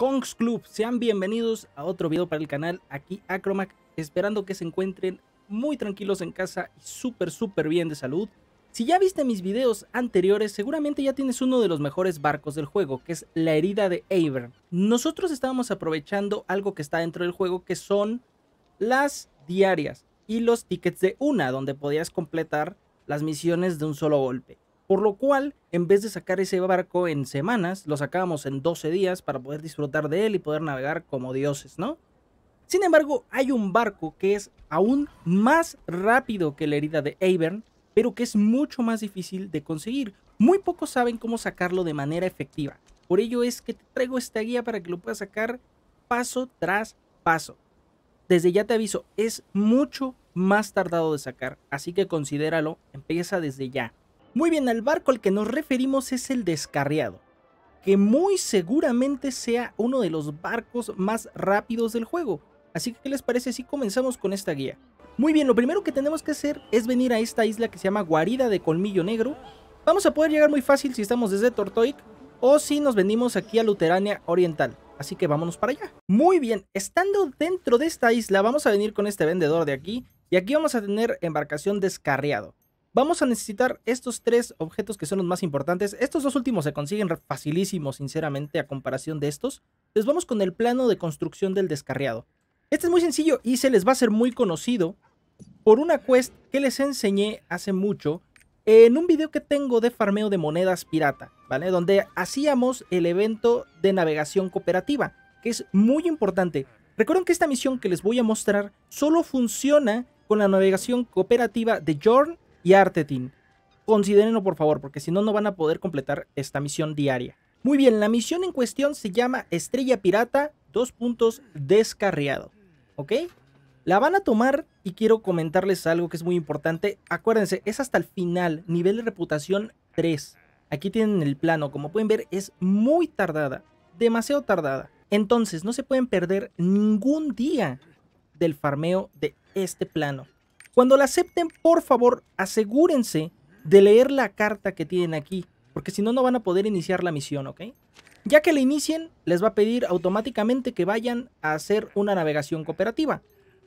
Kongs Club. Sean bienvenidos a otro video para el canal aquí Acromac, esperando que se encuentren muy tranquilos en casa y súper súper bien de salud. Si ya viste mis videos anteriores, seguramente ya tienes uno de los mejores barcos del juego, que es la herida de Aver. Nosotros estábamos aprovechando algo que está dentro del juego, que son las diarias y los tickets de una, donde podías completar las misiones de un solo golpe. Por lo cual, en vez de sacar ese barco en semanas, lo sacábamos en 12 días para poder disfrutar de él y poder navegar como dioses, ¿no? Sin embargo, hay un barco que es aún más rápido que la herida de Avern, pero que es mucho más difícil de conseguir. Muy pocos saben cómo sacarlo de manera efectiva. Por ello es que te traigo esta guía para que lo puedas sacar paso tras paso. Desde ya te aviso, es mucho más tardado de sacar, así que considéralo, empieza desde ya. Muy bien, al barco al que nos referimos es el descarriado, que muy seguramente sea uno de los barcos más rápidos del juego. Así que, ¿qué les parece si comenzamos con esta guía? Muy bien, lo primero que tenemos que hacer es venir a esta isla que se llama Guarida de Colmillo Negro. Vamos a poder llegar muy fácil si estamos desde Tortoic o si nos venimos aquí a Luterania Oriental. Así que vámonos para allá. Muy bien, estando dentro de esta isla vamos a venir con este vendedor de aquí y aquí vamos a tener embarcación descarriado. Vamos a necesitar estos tres objetos que son los más importantes. Estos dos últimos se consiguen facilísimo, sinceramente, a comparación de estos. Les vamos con el plano de construcción del descarriado. Este es muy sencillo y se les va a ser muy conocido por una quest que les enseñé hace mucho en un video que tengo de farmeo de monedas pirata, ¿vale? Donde hacíamos el evento de navegación cooperativa, que es muy importante. Recuerden que esta misión que les voy a mostrar solo funciona con la navegación cooperativa de Jorn y Artetin. Considérenlo por favor, porque si no, no van a poder completar esta misión diaria. Muy bien, la misión en cuestión se llama Estrella Pirata, dos puntos descarriado. ¿Ok? La van a tomar y quiero comentarles algo que es muy importante. Acuérdense, es hasta el final, nivel de reputación 3. Aquí tienen el plano, como pueden ver es muy tardada, demasiado tardada. Entonces no se pueden perder ningún día del farmeo de este plano. Cuando la acepten, por favor, asegúrense de leer la carta que tienen aquí, porque si no, no van a poder iniciar la misión, ¿ok? Ya que la inicien, les va a pedir automáticamente que vayan a hacer una navegación cooperativa.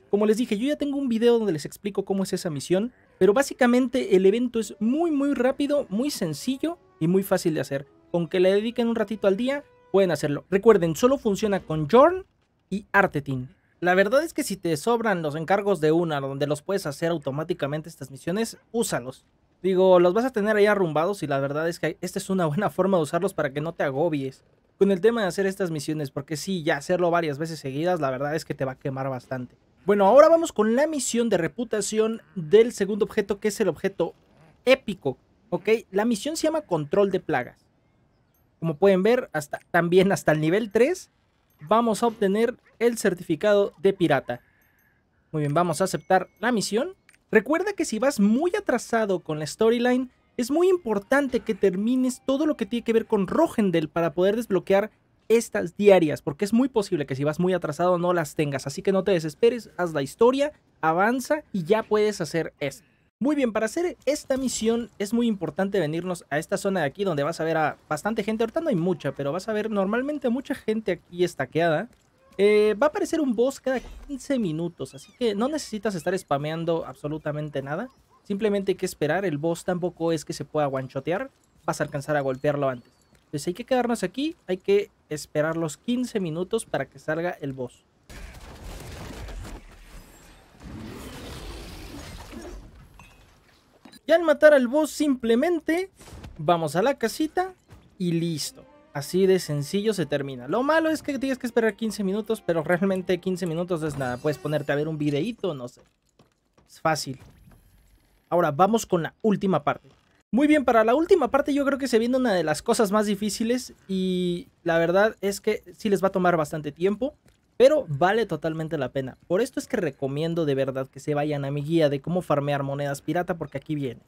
Como les dije, yo ya tengo un video donde les explico cómo es esa misión, pero básicamente el evento es muy muy rápido, muy sencillo y muy fácil de hacer. Con que le dediquen un ratito al día, pueden hacerlo. Recuerden, solo funciona con Jorn y Artetin. La verdad es que si te sobran los encargos de una donde los puedes hacer automáticamente estas misiones, úsalos. Digo, los vas a tener ahí arrumbados y la verdad es que esta es una buena forma de usarlos para que no te agobies con el tema de hacer estas misiones, porque sí, ya hacerlo varias veces seguidas, la verdad es que te va a quemar bastante. Bueno, ahora vamos con la misión de reputación del segundo objeto, que es el objeto épico, ¿ok? La misión se llama Control de Plagas. Como pueden ver, hasta, también hasta el nivel 3 vamos a obtener el certificado de pirata. Muy bien, vamos a aceptar la misión. Recuerda que si vas muy atrasado con la storyline, es muy importante que termines todo lo que tiene que ver con Rogendel para poder desbloquear estas diarias, porque es muy posible que si vas muy atrasado no las tengas, así que no te desesperes, haz la historia, avanza y ya puedes hacer esto. Muy bien, para hacer esta misión es muy importante venirnos a esta zona de aquí donde vas a ver a bastante gente. Ahorita no hay mucha, pero vas a ver normalmente mucha gente aquí estaqueada. Eh, va a aparecer un boss cada 15 minutos, así que no necesitas estar spameando absolutamente nada. Simplemente hay que esperar, el boss tampoco es que se pueda guanchotear, vas a alcanzar a golpearlo antes. Entonces hay que quedarnos aquí, hay que esperar los 15 minutos para que salga el boss. Y al matar al boss simplemente vamos a la casita y listo. Así de sencillo se termina. Lo malo es que tienes que esperar 15 minutos, pero realmente 15 minutos es nada. Puedes ponerte a ver un videíto, no sé. Es fácil. Ahora vamos con la última parte. Muy bien, para la última parte yo creo que se viene una de las cosas más difíciles y la verdad es que sí les va a tomar bastante tiempo pero vale totalmente la pena. Por esto es que recomiendo de verdad que se vayan a mi guía de cómo farmear monedas pirata porque aquí viene.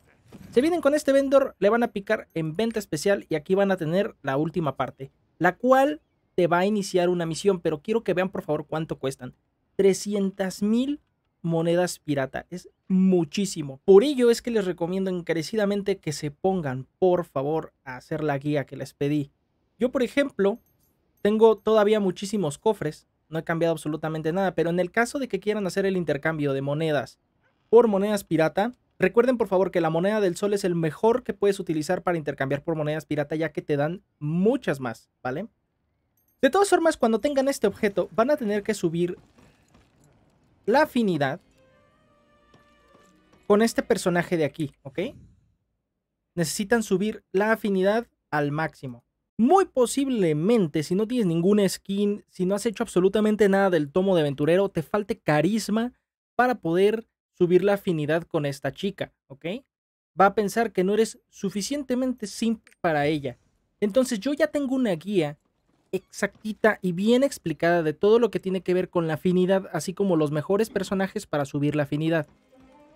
Se vienen con este vendor, le van a picar en venta especial y aquí van a tener la última parte, la cual te va a iniciar una misión, pero quiero que vean por favor cuánto cuestan. 300,000 mil monedas pirata, es muchísimo. Por ello es que les recomiendo encarecidamente que se pongan por favor a hacer la guía que les pedí. Yo por ejemplo tengo todavía muchísimos cofres no he cambiado absolutamente nada, pero en el caso de que quieran hacer el intercambio de monedas por monedas pirata, recuerden por favor que la moneda del sol es el mejor que puedes utilizar para intercambiar por monedas pirata ya que te dan muchas más, ¿vale? De todas formas, cuando tengan este objeto, van a tener que subir la afinidad con este personaje de aquí, ¿ok? Necesitan subir la afinidad al máximo. Muy posiblemente, si no tienes ninguna skin, si no has hecho absolutamente nada del tomo de aventurero, te falte carisma para poder subir la afinidad con esta chica, ¿ok? Va a pensar que no eres suficientemente simple para ella. Entonces yo ya tengo una guía exactita y bien explicada de todo lo que tiene que ver con la afinidad, así como los mejores personajes para subir la afinidad.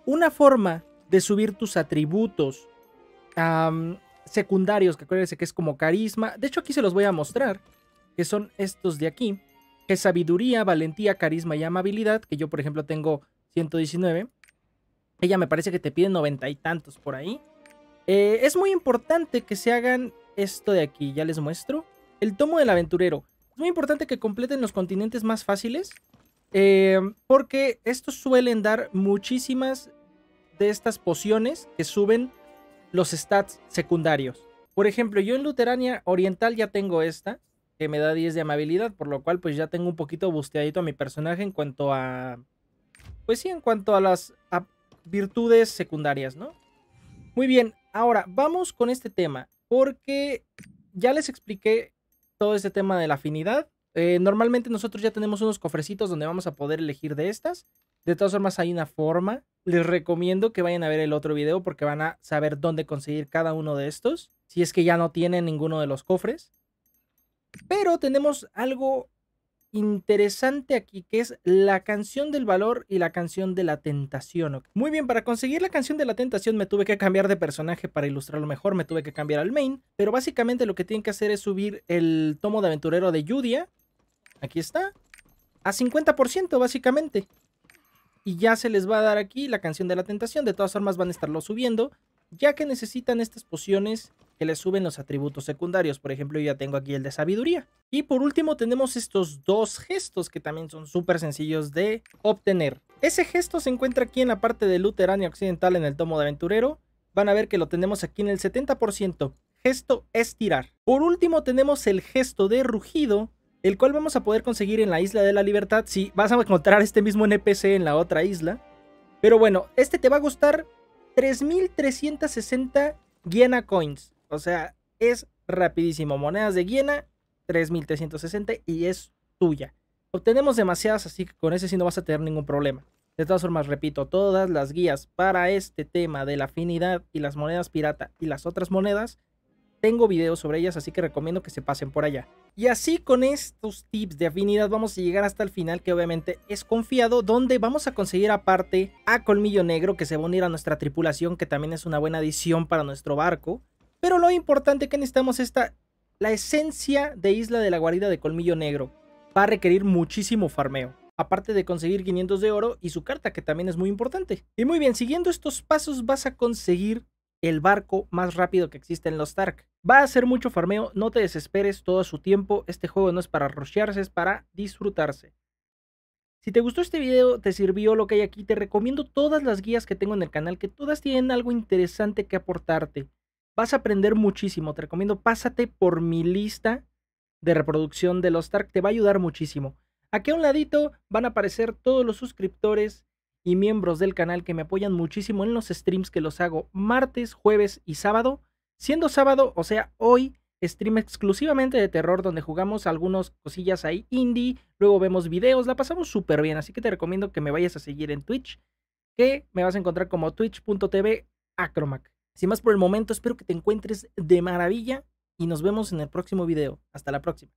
Una forma de subir tus atributos secundarios, que acuérdense que es como carisma. De hecho, aquí se los voy a mostrar, que son estos de aquí, que sabiduría, valentía, carisma y amabilidad, que yo, por ejemplo, tengo 119. Ella me parece que te pide noventa y tantos por ahí. Eh, es muy importante que se hagan esto de aquí, ya les muestro. El tomo del aventurero. Es muy importante que completen los continentes más fáciles, eh, porque estos suelen dar muchísimas de estas pociones que suben los stats secundarios. Por ejemplo, yo en Luterania Oriental ya tengo esta, que me da 10 de amabilidad, por lo cual pues ya tengo un poquito busteadito a mi personaje en cuanto a... Pues sí, en cuanto a las virtudes secundarias, ¿no? Muy bien, ahora vamos con este tema, porque ya les expliqué todo este tema de la afinidad, eh, normalmente nosotros ya tenemos unos cofrecitos donde vamos a poder elegir de estas. De todas formas hay una forma. Les recomiendo que vayan a ver el otro video porque van a saber dónde conseguir cada uno de estos. Si es que ya no tienen ninguno de los cofres. Pero tenemos algo interesante aquí que es la canción del valor y la canción de la tentación. Muy bien, para conseguir la canción de la tentación me tuve que cambiar de personaje para ilustrarlo mejor, me tuve que cambiar al main, pero básicamente lo que tienen que hacer es subir el tomo de aventurero de Yudia Aquí está. A 50% básicamente. Y ya se les va a dar aquí la canción de la tentación. De todas formas van a estarlo subiendo. Ya que necesitan estas pociones que les suben los atributos secundarios. Por ejemplo, yo ya tengo aquí el de sabiduría. Y por último tenemos estos dos gestos que también son súper sencillos de obtener. Ese gesto se encuentra aquí en la parte de Luterania Occidental en el tomo de aventurero. Van a ver que lo tenemos aquí en el 70%. Gesto estirar. Por último tenemos el gesto de rugido el cual vamos a poder conseguir en la Isla de la Libertad. Si vas a encontrar este mismo NPC en la otra isla. Pero bueno, este te va a gustar 3.360 Guiana Coins. O sea, es rapidísimo. Monedas de Guiana, 3.360 y es tuya. Obtenemos demasiadas, así que con ese sí no vas a tener ningún problema. De todas formas, repito, todas las guías para este tema de la afinidad y las monedas pirata y las otras monedas, tengo videos sobre ellas, así que recomiendo que se pasen por allá. Y así con estos tips de afinidad vamos a llegar hasta el final que obviamente es confiado, donde vamos a conseguir aparte a Colmillo Negro que se va a unir a nuestra tripulación que también es una buena adición para nuestro barco. Pero lo importante que necesitamos es la esencia de Isla de la Guarida de Colmillo Negro. Va a requerir muchísimo farmeo aparte de conseguir 500 de oro y su carta que también es muy importante. Y muy bien, siguiendo estos pasos vas a conseguir el barco más rápido que existe en los Stark. Va a ser mucho farmeo, no te desesperes todo su tiempo, este juego no es para rushearse, es para disfrutarse. Si te gustó este video, te sirvió lo que hay aquí, te recomiendo todas las guías que tengo en el canal, que todas tienen algo interesante que aportarte. Vas a aprender muchísimo, te recomiendo pásate por mi lista de reproducción de los Stark, te va a ayudar muchísimo. Aquí a un ladito van a aparecer todos los suscriptores y miembros del canal que me apoyan muchísimo en los streams que los hago martes, jueves y sábado. Siendo sábado, o sea, hoy stream exclusivamente de terror donde jugamos algunas cosillas ahí indie, luego vemos videos, la pasamos súper bien, así que te recomiendo que me vayas a seguir en Twitch, que me vas a encontrar como twitch.tv acromac. Sin más por el momento, espero que te encuentres de maravilla y nos vemos en el próximo video. Hasta la próxima.